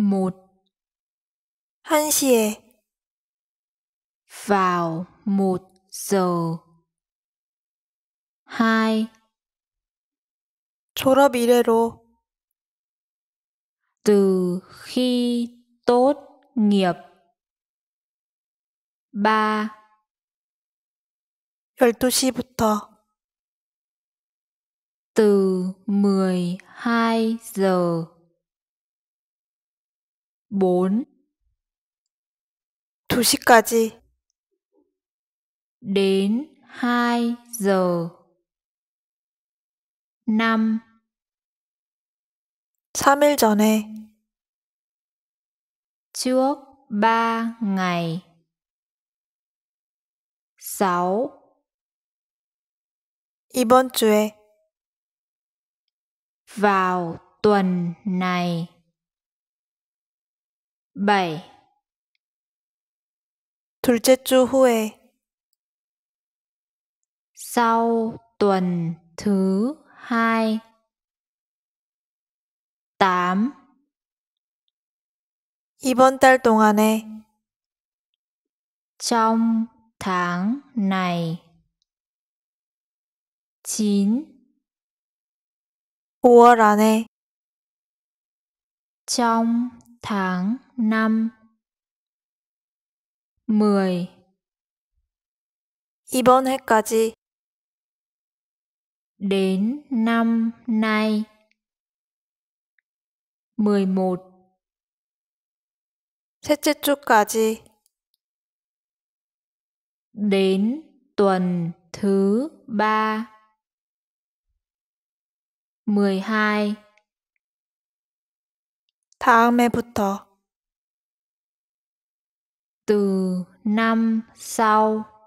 một hân xie vào một giờ hai 졸업 이래로 từ khi tốt nghiệp ba 12시부터 từ 12 giờ 4 2시까지 đến 2 giờ 5 3일 전에 trước 3 ngày 6 이번 주에 vào tuần này 7. 둘째 주 후에 sau tuần thứ hai 8. 이번 달 동안에 trong tháng này 9. 5월 안에 trong tháng năm 10 이번 해까지 đến năm nay 11 셋째 주까지 đến tuần thứ ba 12 다음에부터 từ năm sau